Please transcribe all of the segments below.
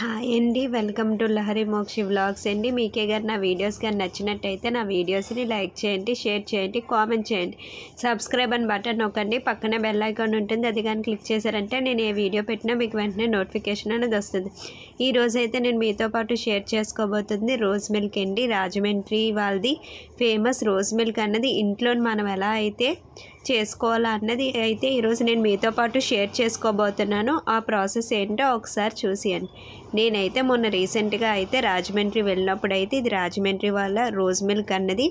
hi అండి welcome to Lahari Mokshi vlogs అండి మీకే గారు నా వీడియోస్ కానీ నచ్చినట్టయితే నా వీడియోస్ని లైక్ చేయండి షేర్ చేయండి కామెంట్ చేయండి సబ్స్క్రైబ్ అని బటన్ నొక్కండి పక్కన బెల్ ఐకాన్ ఉంటుంది అది కానీ క్లిక్ చేశారంటే నేను ఏ వీడియో పెట్టినా మీకు వెంటనే నోటిఫికేషన్ అనేది వస్తుంది ఈ రోజైతే నేను మీతో పాటు షేర్ చేసుకోబోతుంది రోజ్ మిల్క్ అండి రాజమండ్రి వాళ్ళది ఫేమస్ రోజ్ మిల్క్ అన్నది ఇంట్లో మనం ఎలా అయితే చేసుకోవాలా అన్నది అయితే ఈరోజు నేను మీతో పాటు షేర్ చేసుకోబోతున్నాను ఆ ప్రాసెస్ ఏంటో ఒకసారి అండి నేనైతే మొన్న రీసెంట్గా అయితే రాజమండ్రి వెళ్ళినప్పుడు అయితే ఇది రాజమండ్రి వాళ్ళ రోజ్ మిల్క్ అన్నది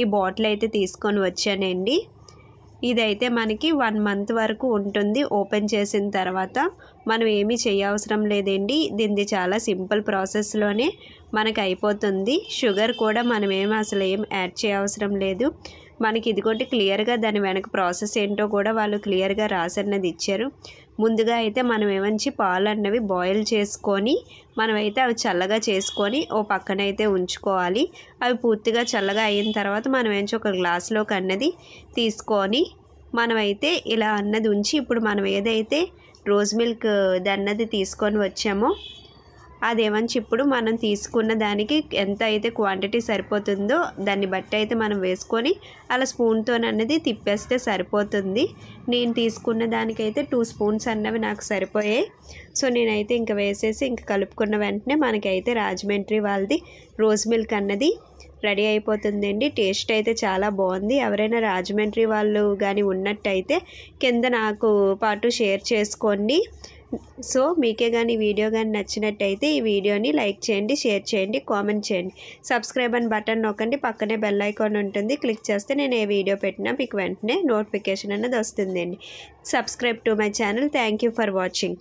ఈ బాటిల్ అయితే తీసుకొని వచ్చానండి ఇదైతే మనకి వన్ మంత్ వరకు ఉంటుంది ఓపెన్ చేసిన తర్వాత మనం ఏమీ చేయవసరం లేదండి దీనిది చాలా సింపుల్ ప్రాసెస్లోనే మనకు అయిపోతుంది షుగర్ కూడా మనం ఏం అసలు ఏం యాడ్ చేయవసరం లేదు మనకి ఇదిగోటి క్లియర్గా దాని వెనక ప్రాసెస్ ఏంటో కూడా వాళ్ళు క్లియర్గా రాసన్నది ఇచ్చారు ముందుగా అయితే మనం ఏమంచి పాలు అన్నవి బాయిల్ చేసుకొని మనమైతే అవి చల్లగా చేసుకొని ఓ పక్కనైతే ఉంచుకోవాలి అవి పూర్తిగా చల్లగా అయిన తర్వాత మనం ఏంచి ఒక గ్లాస్లోకి అన్నది తీసుకొని మనమైతే ఇలా అన్నది ఉంచి ఇప్పుడు మనం ఏదైతే రోజ్ మిల్క్ దన్నది తీసుకొని వచ్చామో అదేమని ఇప్పుడు మనం తీసుకున్న దానికి ఎంత అయితే క్వాంటిటీ సరిపోతుందో దాన్ని బట్టి అయితే మనం వేసుకొని అలా స్పూన్తో అన్నది తిప్పేస్తే సరిపోతుంది నేను తీసుకున్న దానికైతే టూ స్పూన్స్ అన్నవి నాకు సరిపోయాయి సో నేనైతే ఇంకా వేసేసి ఇంకా కలుపుకున్న వెంటనే మనకైతే రాజమండ్రి వాళ్ళది రోజ్ మిల్క్ అన్నది రెడీ అయిపోతుందండి టేస్ట్ అయితే చాలా బాగుంది ఎవరైనా రాజమండ్రి వాళ్ళు కానీ ఉన్నట్టయితే కింద నాకు పాటు షేర్ చేసుకోండి సో మీకే కానీ వీడియో కానీ నచ్చినట్టయితే ఈ వీడియోని లైక్ చేయండి షేర్ చేయండి కామెంట్ చేయండి సబ్స్క్రైబ్ అని బటన్ నొక్కండి పక్కనే బెల్ ఐకాన్ ఉంటుంది క్లిక్ చేస్తే నేను ఏ వీడియో పెట్టినా మీకు వెంటనే నోటిఫికేషన్ అనేది వస్తుందండి subscribe to my channel thank for watching